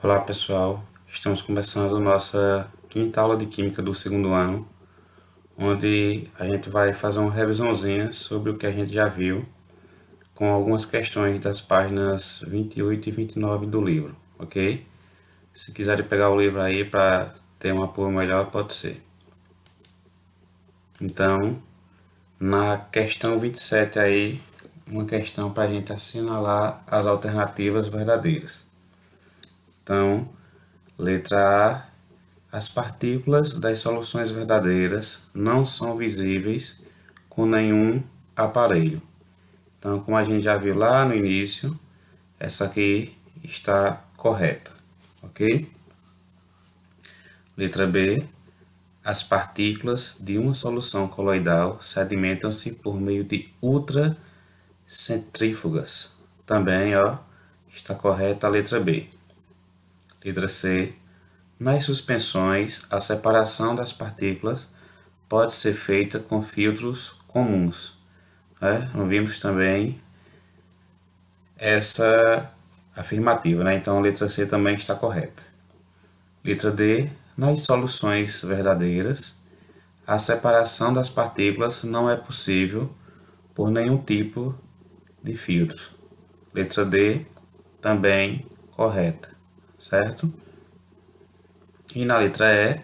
Olá pessoal, estamos começando nossa quinta aula de Química do segundo ano, onde a gente vai fazer uma revisãozinha sobre o que a gente já viu, com algumas questões das páginas 28 e 29 do livro, ok? Se quiserem pegar o livro aí para ter um apoio melhor, pode ser. Então, na questão 27 aí, uma questão para a gente assinalar as alternativas verdadeiras. Então, letra A, as partículas das soluções verdadeiras não são visíveis com nenhum aparelho. Então, como a gente já viu lá no início, essa aqui está correta, ok? Letra B, as partículas de uma solução coloidal sedimentam-se por meio de ultracentrífugas. Também ó, está correta a letra B. Letra C. Nas suspensões, a separação das partículas pode ser feita com filtros comuns. Né? vimos também essa afirmativa, né? então a letra C também está correta. Letra D. Nas soluções verdadeiras, a separação das partículas não é possível por nenhum tipo de filtro. Letra D também correta certo? E na letra E,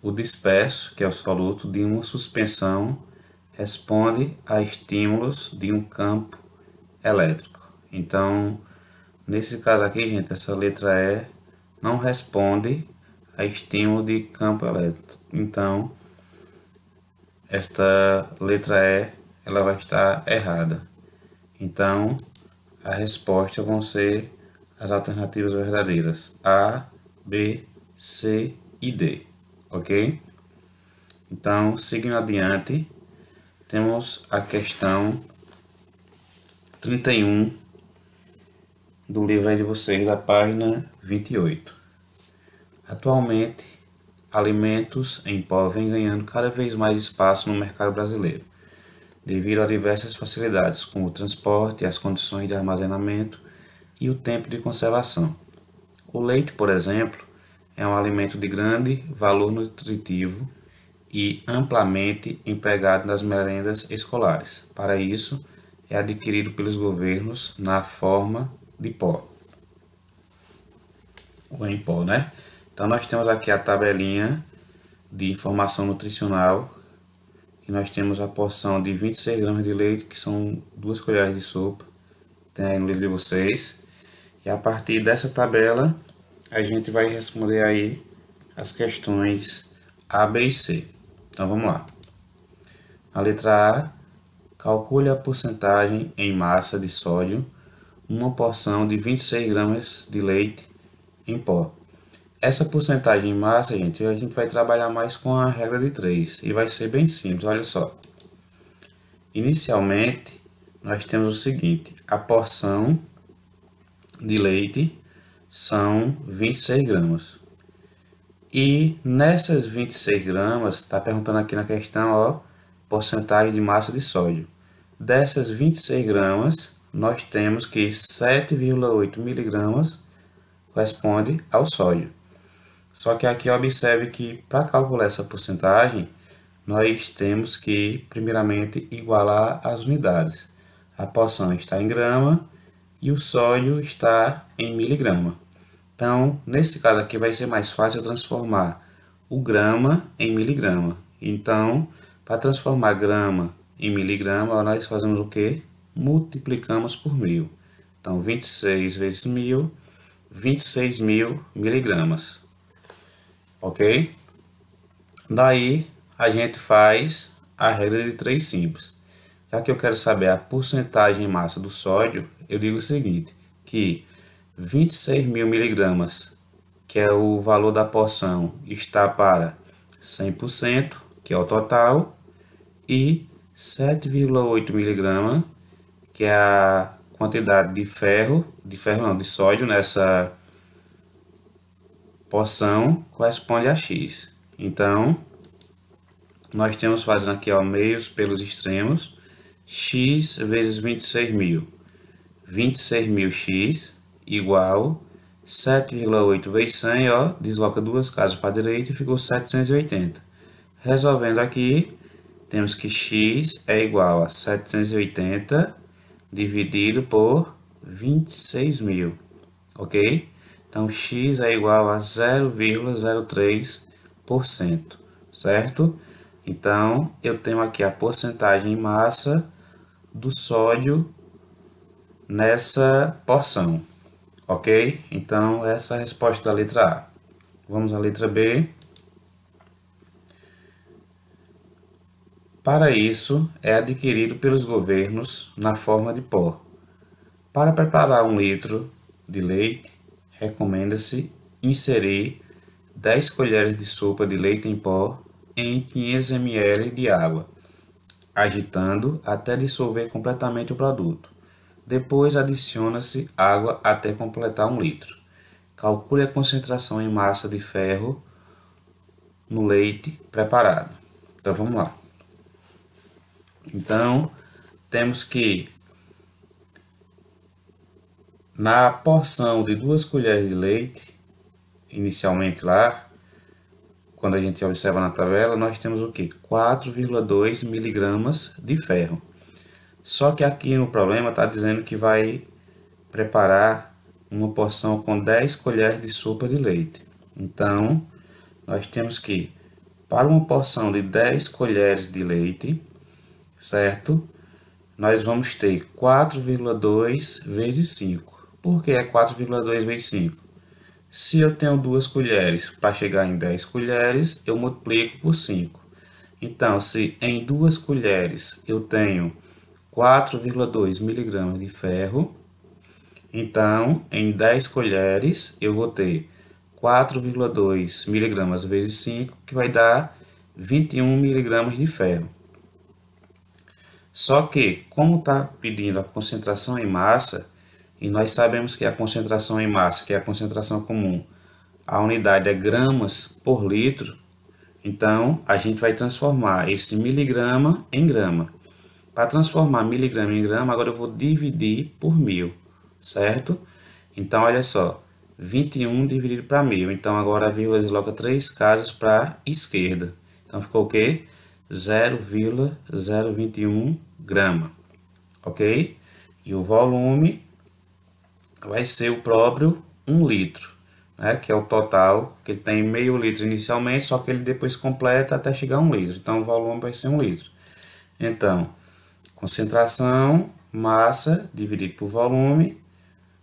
o disperso, que é o soluto de uma suspensão, responde a estímulos de um campo elétrico. Então, nesse caso aqui, gente, essa letra E não responde a estímulo de campo elétrico. Então, esta letra E ela vai estar errada. Então, a resposta vão ser as alternativas verdadeiras A, B, C e D, ok? Então, seguindo adiante, temos a questão 31 do livro aí de vocês, da página 28. Atualmente, alimentos em pó vêm ganhando cada vez mais espaço no mercado brasileiro, devido a diversas facilidades, como o transporte, as condições de armazenamento e o tempo de conservação. O leite, por exemplo, é um alimento de grande valor nutritivo e amplamente empregado nas merendas escolares. Para isso, é adquirido pelos governos na forma de pó. Ou em pó, né? Então, nós temos aqui a tabelinha de informação nutricional e nós temos a porção de 26 gramas de leite, que são duas colheres de sopa, tem aí no livro de vocês. E a partir dessa tabela, a gente vai responder aí as questões A, B e C. Então vamos lá. A letra A, calcule a porcentagem em massa de sódio uma porção de 26 gramas de leite em pó. Essa porcentagem em massa, gente, a gente vai trabalhar mais com a regra de 3 e vai ser bem simples, olha só. Inicialmente, nós temos o seguinte, a porção de leite são 26 gramas. E nessas 26 gramas, está perguntando aqui na questão, ó, porcentagem de massa de sódio. Dessas 26 gramas, nós temos que 7,8 miligramas corresponde ao sódio. Só que aqui observe que para calcular essa porcentagem, nós temos que primeiramente igualar as unidades. A porção está em grama e o sódio está em miligrama. Então, nesse caso aqui vai ser mais fácil transformar o grama em miligrama. Então, para transformar grama em miligrama, nós fazemos o quê? Multiplicamos por mil. Então, 26 vezes mil, 26 mil miligramas. Ok? Daí, a gente faz a regra de três simples. Já que eu quero saber a porcentagem em massa do sódio, eu digo o seguinte, que 26 mil miligramas, que é o valor da porção, está para 100%, que é o total, e 7,8 miligrama, que é a quantidade de ferro, de ferro não, de sódio nessa porção, corresponde a x. Então, nós temos fazendo aqui ó, meios pelos extremos, x vezes 26 mil. 26.000x igual 7,8 vezes 100, ó, desloca duas casas para a direita e ficou 780. Resolvendo aqui, temos que x é igual a 780 dividido por 26 mil, ok? Então, x é igual a 0,03%, certo? Então, eu tenho aqui a porcentagem em massa do sódio nessa porção, ok? Então, essa é a resposta da letra A. Vamos à letra B. Para isso, é adquirido pelos governos na forma de pó. Para preparar um litro de leite, recomenda-se inserir 10 colheres de sopa de leite em pó em 500 ml de água, agitando até dissolver completamente o produto. Depois adiciona-se água até completar um litro. Calcule a concentração em massa de ferro no leite preparado. Então vamos lá. Então temos que na porção de duas colheres de leite, inicialmente lá, quando a gente observa na tabela, nós temos o que? 4,2 miligramas de ferro. Só que aqui no problema está dizendo que vai preparar uma porção com 10 colheres de sopa de leite. Então, nós temos que, para uma porção de 10 colheres de leite, certo? Nós vamos ter 4,2 vezes 5. Por que é 4,2 vezes 5? Se eu tenho duas colheres para chegar em 10 colheres, eu multiplico por 5. Então, se em duas colheres eu tenho 4,2 miligramas de ferro. Então, em 10 colheres, eu vou ter 4,2 miligramas vezes 5, que vai dar 21 miligramas de ferro. Só que, como está pedindo a concentração em massa, e nós sabemos que a concentração em massa, que é a concentração comum, a unidade é gramas por litro, então a gente vai transformar esse miligrama em grama. Para transformar miligrama em grama, agora eu vou dividir por mil, certo? Então, olha só, 21 dividido para mil. Então, agora a vírgula desloca três casas para a esquerda. Então, ficou o quê? 0,021 grama, ok? E o volume vai ser o próprio 1 litro, né? que é o total, que ele tem meio litro inicialmente, só que ele depois completa até chegar a 1 litro. Então, o volume vai ser 1 litro. Então, Concentração, massa, dividido por volume,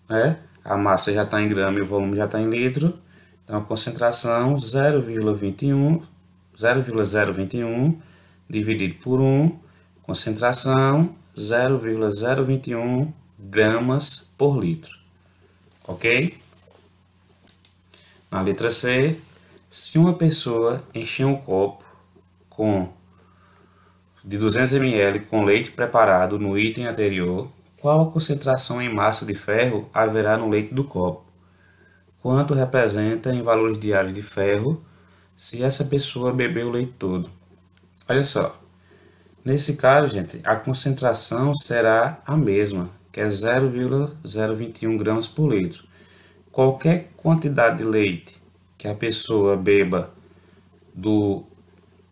né? A massa já está em grama e o volume já está em litro. Então, a concentração 0,21, 0,021 dividido por 1, concentração 0,021 gramas por litro. Ok? Na letra C, se uma pessoa encher um copo com de 200 ml com leite preparado no item anterior, qual a concentração em massa de ferro haverá no leite do copo? Quanto representa em valores diários de ferro se essa pessoa beber o leite todo? Olha só, nesse caso, gente, a concentração será a mesma, que é 0,021 gramas por litro. Qualquer quantidade de leite que a pessoa beba do,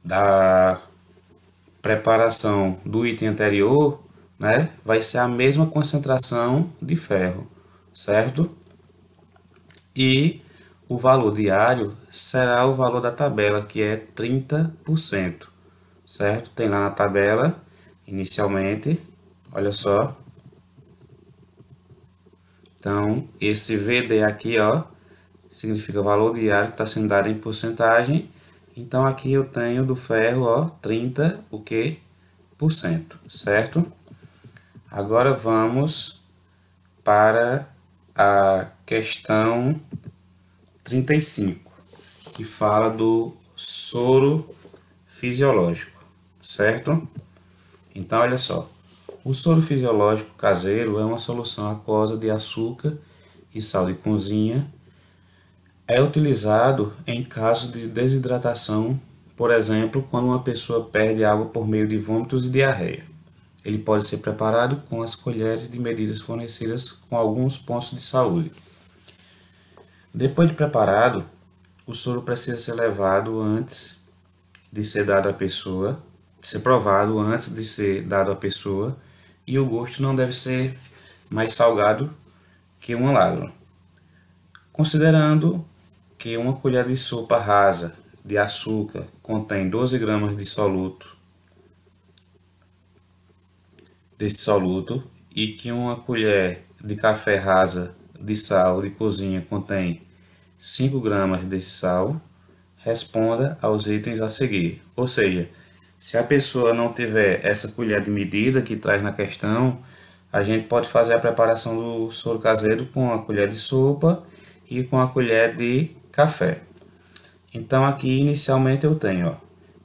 da preparação do item anterior, né, vai ser a mesma concentração de ferro, certo? E o valor diário será o valor da tabela, que é 30%, certo? Tem lá na tabela, inicialmente, olha só. Então, esse VD aqui, ó, significa valor diário que está sendo dado em porcentagem, então, aqui eu tenho do ferro, ó, 30, o quê? Por cento, certo? Agora, vamos para a questão 35, que fala do soro fisiológico, certo? Então, olha só. O soro fisiológico caseiro é uma solução aquosa de açúcar e sal de cozinha é utilizado em casos de desidratação, por exemplo, quando uma pessoa perde água por meio de vômitos e diarreia. Ele pode ser preparado com as colheres de medidas fornecidas com alguns pontos de saúde. Depois de preparado, o soro precisa ser levado antes de ser dado à pessoa, ser provado antes de ser dado à pessoa, e o gosto não deve ser mais salgado que uma lágrima. Considerando que uma colher de sopa rasa de açúcar contém 12 gramas de soluto desse soluto e que uma colher de café rasa de sal de cozinha contém 5 gramas desse sal, responda aos itens a seguir. Ou seja, se a pessoa não tiver essa colher de medida que traz na questão, a gente pode fazer a preparação do soro caseiro com a colher de sopa e com a colher de café. Então, aqui inicialmente eu tenho, ó,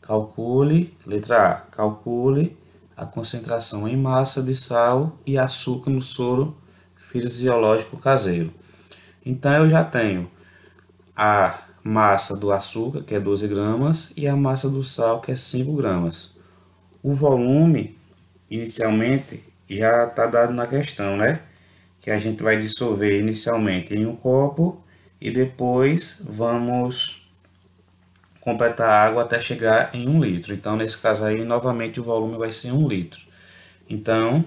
calcule, letra A, calcule a concentração em massa de sal e açúcar no soro fisiológico caseiro. Então, eu já tenho a massa do açúcar, que é 12 gramas, e a massa do sal, que é 5 gramas. O volume, inicialmente, já está dado na questão, né? que a gente vai dissolver inicialmente em um copo e depois vamos completar a água até chegar em um litro. Então, nesse caso aí, novamente o volume vai ser um litro. Então,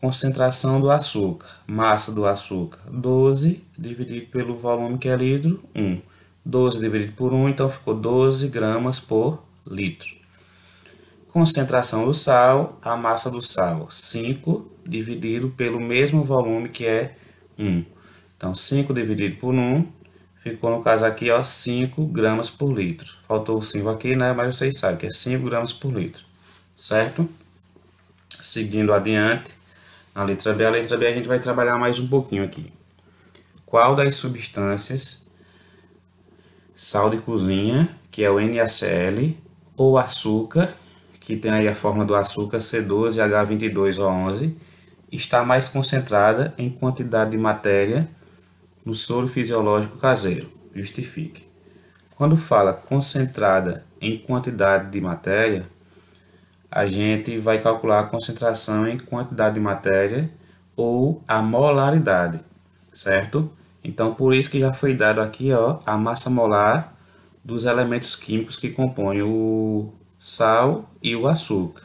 concentração do açúcar, massa do açúcar, 12 dividido pelo volume que é litro, 1. 12 dividido por 1, então ficou 12 gramas por litro. Concentração do sal, a massa do sal, 5 dividido pelo mesmo volume que é 1. Então, 5 dividido por 1, ficou no caso aqui, ó, 5 gramas por litro. Faltou o 5 aqui, né? Mas vocês sabem que é 5 gramas por litro, certo? Seguindo adiante, na letra B, a letra B a gente vai trabalhar mais um pouquinho aqui. Qual das substâncias sal de cozinha, que é o NaCl, ou açúcar, que tem aí a forma do açúcar C12H22O11, está mais concentrada em quantidade de matéria no soro fisiológico caseiro. Justifique. Quando fala concentrada em quantidade de matéria, a gente vai calcular a concentração em quantidade de matéria ou a molaridade, certo? Então, por isso que já foi dado aqui ó, a massa molar dos elementos químicos que compõem o sal e o açúcar.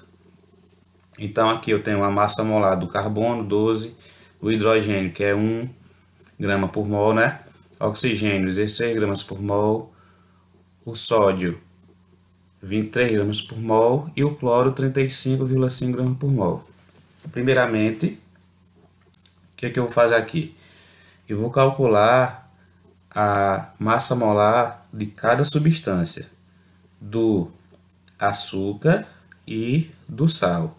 Então aqui eu tenho a massa molar do carbono, 12, o hidrogênio, que é 1 grama por mol, né? Oxigênio, 16 gramas por mol, o sódio, 23 gramas por mol e o cloro, 35,5 gramas por mol. Primeiramente, o que, é que eu vou fazer aqui? Eu vou calcular a massa molar de cada substância do açúcar e do sal.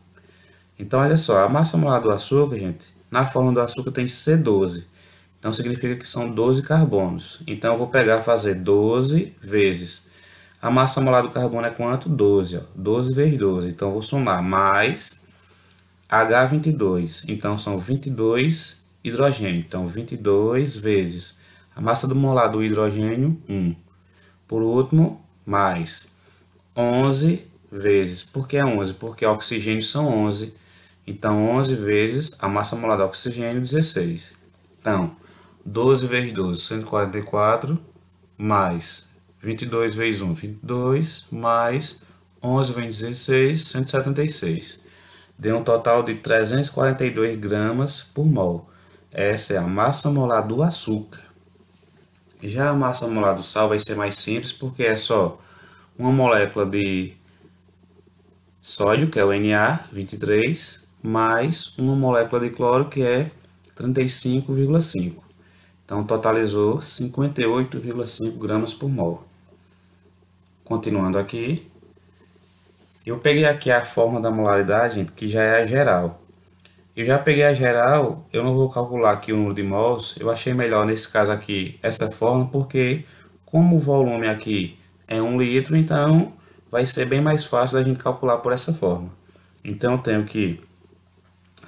Então, olha só, a massa molar do açúcar, gente, na forma do açúcar tem C12. Então, significa que são 12 carbonos. Então, eu vou pegar e fazer 12 vezes. A massa molar do carbono é quanto? 12, ó. 12 vezes 12. Então, eu vou somar mais H22. Então, são 22 hidrogênio. Então, 22 vezes a massa do molar do hidrogênio, 1. Por último, mais 11 vezes. Por que 11? Porque oxigênio são 11. Então, 11 vezes a massa molar do oxigênio, 16. Então, 12 vezes 12, 144, mais 22 vezes 1, 22, mais 11 vezes 16, 176. Deu um total de 342 gramas por mol. Essa é a massa molar do açúcar. Já a massa molar do sal vai ser mais simples, porque é só uma molécula de sódio, que é o Na23, mais uma molécula de cloro, que é 35,5. Então, totalizou 58,5 gramas por mol. Continuando aqui, eu peguei aqui a forma da molaridade, que já é a geral. Eu já peguei a geral, eu não vou calcular aqui o número de mols, eu achei melhor nesse caso aqui essa forma, porque como o volume aqui é um litro, então vai ser bem mais fácil da gente calcular por essa forma. Então eu tenho que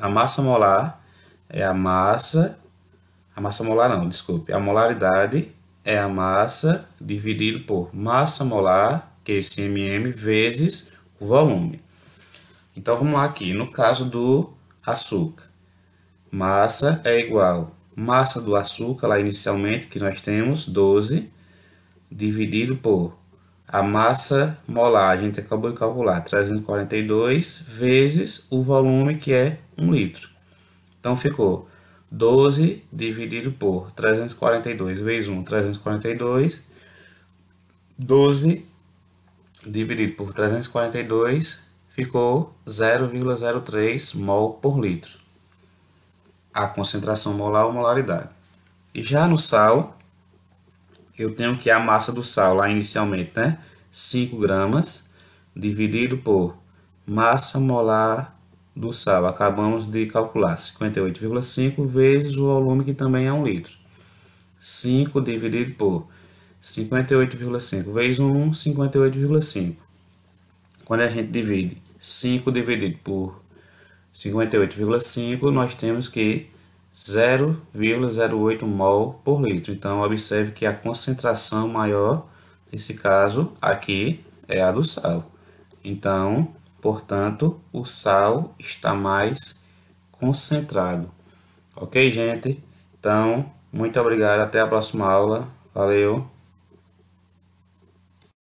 a massa molar é a massa, a massa molar não, desculpe, a molaridade é a massa dividido por massa molar, que é esse mm, vezes o volume. Então vamos lá aqui, no caso do açúcar, massa é igual massa do açúcar lá inicialmente que nós temos 12 dividido por a massa molar, a gente acabou de calcular, 342 vezes o volume que é 1 litro. Então ficou 12 dividido por 342 vezes 1, 342. 12 dividido por 342 ficou 0,03 mol por litro. A concentração molar ou molaridade. E já no sal, eu tenho que a massa do sal lá inicialmente, né? 5 gramas dividido por massa molar do sal. Acabamos de calcular 58,5 vezes o volume que também é 1 litro. 5 dividido por 58,5 vezes 1, 58,5. Quando a gente divide 5 dividido por 58,5, nós temos que 0,08 mol por litro. Então, observe que a concentração maior, nesse caso aqui, é a do sal. Então, portanto, o sal está mais concentrado. Ok, gente? Então, muito obrigado. Até a próxima aula. Valeu!